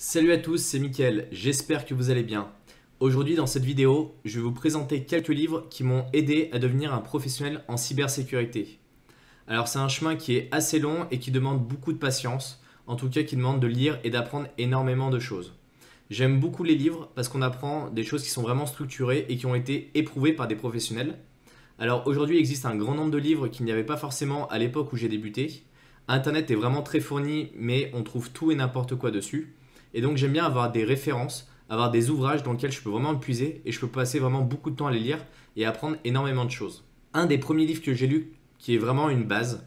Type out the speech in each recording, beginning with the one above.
Salut à tous, c'est Mickaël, j'espère que vous allez bien. Aujourd'hui dans cette vidéo, je vais vous présenter quelques livres qui m'ont aidé à devenir un professionnel en cybersécurité. Alors c'est un chemin qui est assez long et qui demande beaucoup de patience, en tout cas qui demande de lire et d'apprendre énormément de choses. J'aime beaucoup les livres parce qu'on apprend des choses qui sont vraiment structurées et qui ont été éprouvées par des professionnels. Alors aujourd'hui il existe un grand nombre de livres qu'il n'y avait pas forcément à l'époque où j'ai débuté. Internet est vraiment très fourni mais on trouve tout et n'importe quoi dessus. Et donc j'aime bien avoir des références, avoir des ouvrages dans lesquels je peux vraiment me puiser et je peux passer vraiment beaucoup de temps à les lire et apprendre énormément de choses. Un des premiers livres que j'ai lu qui est vraiment une base,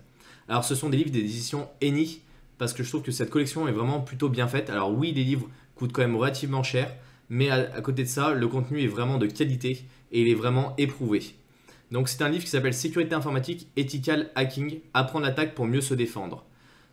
alors ce sont des livres d'édition Eni parce que je trouve que cette collection est vraiment plutôt bien faite. Alors oui, les livres coûtent quand même relativement cher, mais à, côté de ça, le contenu est vraiment de qualité et il est vraiment éprouvé. Donc c'est un livre qui s'appelle Sécurité informatique, Ethical Hacking, apprendre l'attaque pour mieux se défendre.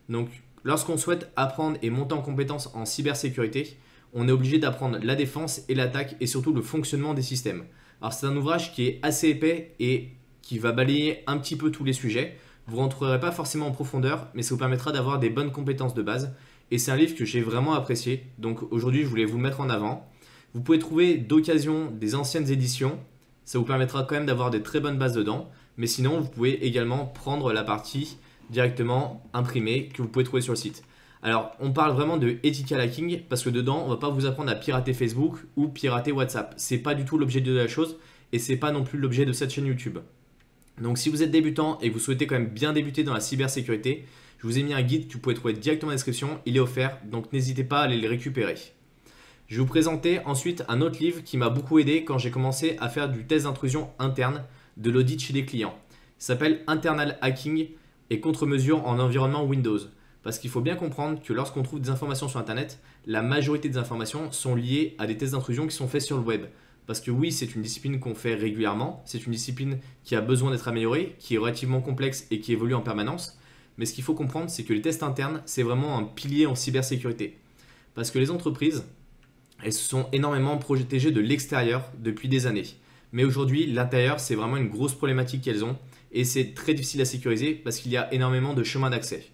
Donc lorsqu'on souhaite apprendre et monter en compétences en cybersécurité, on est obligé d'apprendre la défense et l'attaque et surtout le fonctionnement des systèmes. Alors c'est un ouvrage qui est assez épais et qui va balayer un petit peu tous les sujets. Vous ne rentrerez pas forcément en profondeur, mais ça vous permettra d'avoir des bonnes compétences de base. Et c'est un livre que j'ai vraiment apprécié, donc aujourd'hui je voulais vous le mettre en avant. Vous pouvez trouver d'occasion des anciennes éditions, ça vous permettra quand même d'avoir des très bonnes bases dedans, mais sinon vous pouvez également prendre la partie directement imprimé que vous pouvez trouver sur le site. Alors, on parle vraiment de ethical hacking parce que dedans, on va pas vous apprendre à pirater Facebook ou pirater WhatsApp. C'est pas du tout l'objet de la chose et c'est pas non plus l'objet de cette chaîne YouTube. Donc, si vous êtes débutant et que vous souhaitez quand même bien débuter dans la cybersécurité, je vous ai mis un guide que vous pouvez trouver directement en description. Il est offert, donc n'hésitez pas à aller le récupérer. Je vais vous présenter ensuite un autre livre qui m'a beaucoup aidé quand j'ai commencé à faire du test d'intrusion interne de l'audit chez les clients. Il s'appelle Internal Hacking et contre-mesures en environnement Windows. Parce qu'il faut bien comprendre que lorsqu'on trouve des informations sur Internet, la majorité des informations sont liées à des tests d'intrusion qui sont faits sur le web. Parce que oui, c'est une discipline qu'on fait régulièrement, c'est une discipline qui a besoin d'être améliorée, qui est relativement complexe et qui évolue en permanence. Mais ce qu'il faut comprendre, c'est que les tests internes, c'est vraiment un pilier en cybersécurité. Parce que les entreprises, elles se sont énormément protégées de l'extérieur depuis des années. Mais aujourd'hui, l'intérieur, c'est vraiment une grosse problématique qu'elles ont et c'est très difficile à sécuriser parce qu'il y a énormément de chemins d'accès.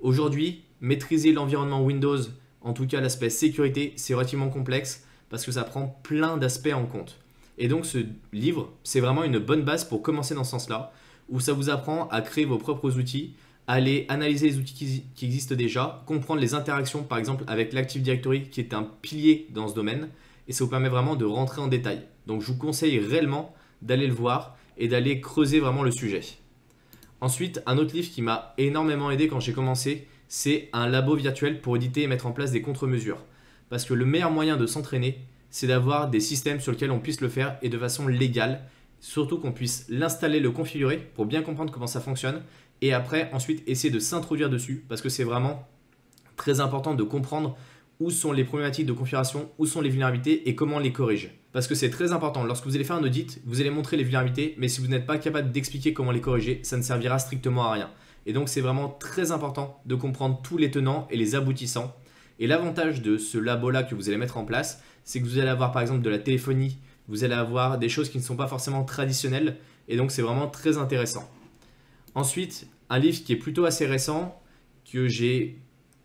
Aujourd'hui, maîtriser l'environnement Windows, en tout cas l'aspect sécurité, c'est relativement complexe parce que ça prend plein d'aspects en compte. Et donc ce livre, c'est vraiment une bonne base pour commencer dans ce sens-là, où ça vous apprend à créer vos propres outils, à aller analyser les outils qui, existent déjà, comprendre les interactions par exemple avec l'Active Directory qui est un pilier dans ce domaine, et ça vous permet vraiment de rentrer en détail. Donc je vous conseille réellement d'aller le voir et d'aller creuser vraiment le sujet. Ensuite, un autre livre qui m'a énormément aidé quand j'ai commencé, c'est un labo virtuel pour éditer et mettre en place des contre-mesures. Parce que le meilleur moyen de s'entraîner, c'est d'avoir des systèmes sur lesquels on puisse le faire et de façon légale, surtout qu'on puisse l'installer, le configurer pour bien comprendre comment ça fonctionne, et après ensuite essayer de s'introduire dessus, parce que c'est vraiment très important de comprendre où sont les problématiques de configuration, où sont les vulnérabilités et comment les corriger. Parce que c'est très important, lorsque vous allez faire un audit, vous allez montrer les vulnérabilités, mais si vous n'êtes pas capable d'expliquer comment les corriger, ça ne servira strictement à rien. Et donc c'est vraiment très important de comprendre tous les tenants et les aboutissants. Et l'avantage de ce labo-là que vous allez mettre en place, c'est que vous allez avoir par exemple de la téléphonie, vous allez avoir des choses qui ne sont pas forcément traditionnelles, et donc c'est vraiment très intéressant. Ensuite, un livre qui est plutôt assez récent, que j'ai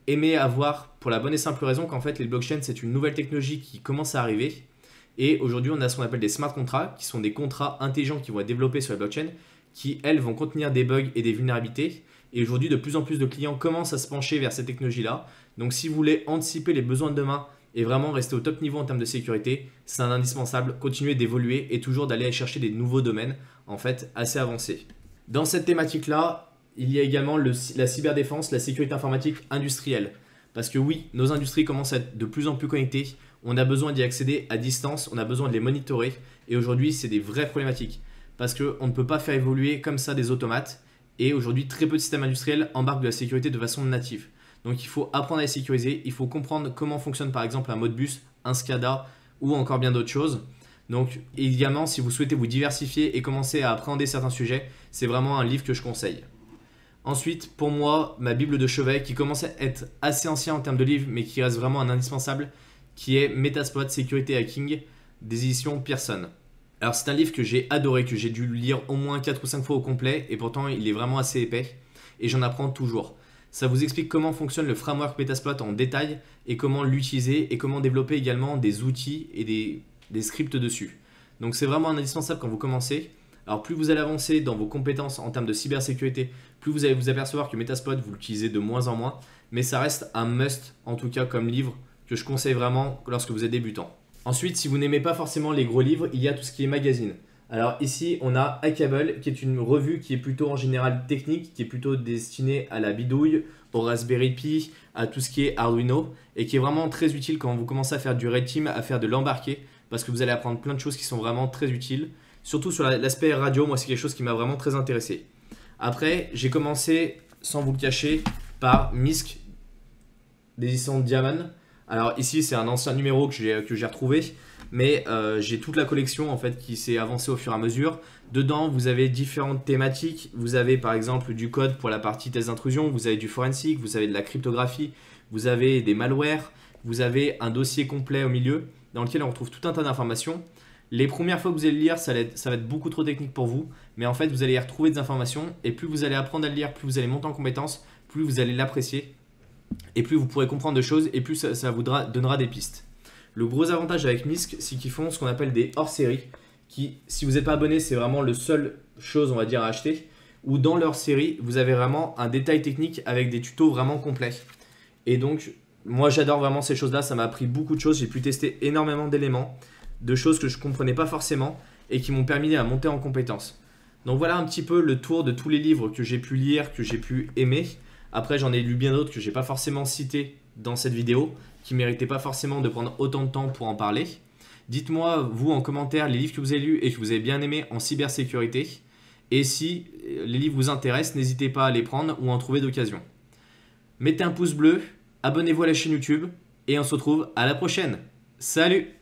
aimé avoir pour la bonne et simple raison qu'en fait les blockchains c'est une nouvelle technologie qui commence à arriver et aujourd'hui on a ce qu'on appelle des smart contracts qui sont des contrats intelligents qui vont être développés sur la blockchain qui elles vont contenir des bugs et des vulnérabilités et aujourd'hui de plus en plus de clients commencent à se pencher vers cette technologie là donc si vous voulez anticiper les besoins de demain et vraiment rester au top niveau en termes de sécurité, c'est un indispensable. Continuer d'évoluer et toujours d'aller chercher des nouveaux domaines, en fait, assez avancés. Dans cette thématique-là, il y a également la cyberdéfense, la sécurité informatique industrielle. Parce que oui, nos industries commencent à être de plus en plus connectées, on a besoin d'y accéder à distance, on a besoin de les monitorer, et aujourd'hui c'est des vraies problématiques. Parce qu'on ne peut pas faire évoluer comme ça des automates, et aujourd'hui très peu de systèmes industriels embarquent de la sécurité de façon native. Donc il faut apprendre à les sécuriser, il faut comprendre comment fonctionne par exemple un bus, un SCADA ou encore bien d'autres choses. Donc également si vous souhaitez vous diversifier et commencer à appréhender certains sujets, c'est vraiment un livre que je conseille. Ensuite, pour moi, ma Bible de chevet, qui commence à être assez ancien en termes de livres, mais qui reste vraiment un indispensable, qui est Metasploit Security Hacking des éditions Pearson. Alors c'est un livre que j'ai adoré, que j'ai dû lire au moins 4 ou 5 fois au complet, et pourtant il est vraiment assez épais, et j'en apprends toujours. Ça vous explique comment fonctionne le framework Metasploit en détail, et comment l'utiliser, et comment développer également des outils et des, des scripts dessus. Donc c'est vraiment un indispensable quand vous commencez, alors plus vous allez avancer dans vos compétences en termes de cybersécurité, plus vous allez vous apercevoir que Metaspot vous l'utilisez de moins en moins, mais ça reste un must, en tout cas comme livre, que je conseille vraiment lorsque vous êtes débutant. Ensuite, si vous n'aimez pas forcément les gros livres, il y a tout ce qui est magazine. Alors ici, on a Hackable, qui est une revue qui est plutôt en général technique, qui est plutôt destinée à la bidouille, au Raspberry Pi, à tout ce qui est Arduino, et qui est vraiment très utile quand vous commencez à faire du Red Team, à faire de l'embarqué, parce que vous allez apprendre plein de choses qui sont vraiment très utiles surtout sur l'aspect radio, moi c'est quelque chose qui m'a vraiment très intéressé. Après, j'ai commencé, sans vous le cacher, par MISC des de Diamant. Alors ici c'est un ancien numéro que j'ai retrouvé, mais euh, j'ai toute la collection en fait qui s'est avancée au fur et à mesure. Dedans vous avez différentes thématiques, vous avez par exemple du code pour la partie test d'intrusion, vous avez du forensique, vous avez de la cryptographie, vous avez des malwares, vous avez un dossier complet au milieu dans lequel on retrouve tout un tas d'informations. Les premières fois que vous allez le lire, ça va, être, ça va être beaucoup trop technique pour vous, mais en fait, vous allez y retrouver des informations, et plus vous allez apprendre à le lire, plus vous allez monter en compétences, plus vous allez l'apprécier, et plus vous pourrez comprendre de choses, et plus ça, vous donnera des pistes. Le gros avantage avec MISC, c'est qu'ils font ce qu'on appelle des hors série qui, si vous n'êtes pas abonné, c'est vraiment le seul chose, on va dire, à acheter, où dans leur série, vous avez vraiment un détail technique avec des tutos vraiment complets. Et donc, moi j'adore vraiment ces choses-là, ça m'a appris beaucoup de choses, j'ai pu tester énormément d'éléments de choses que je comprenais pas forcément et qui m'ont permis à monter en compétence. Donc voilà un petit peu le tour de tous les livres que j'ai pu lire, que j'ai pu aimer. Après j'en ai lu bien d'autres que j'ai pas forcément cités dans cette vidéo, qui méritaient pas forcément de prendre autant de temps pour en parler. Dites-moi vous en commentaire les livres que vous avez lus et que vous avez bien aimés en cybersécurité. Et si euh, les livres vous intéressent, n'hésitez pas à les prendre ou en trouver d'occasion. Mettez un pouce bleu, abonnez-vous à la chaîne YouTube et on se retrouve à la prochaine. Salut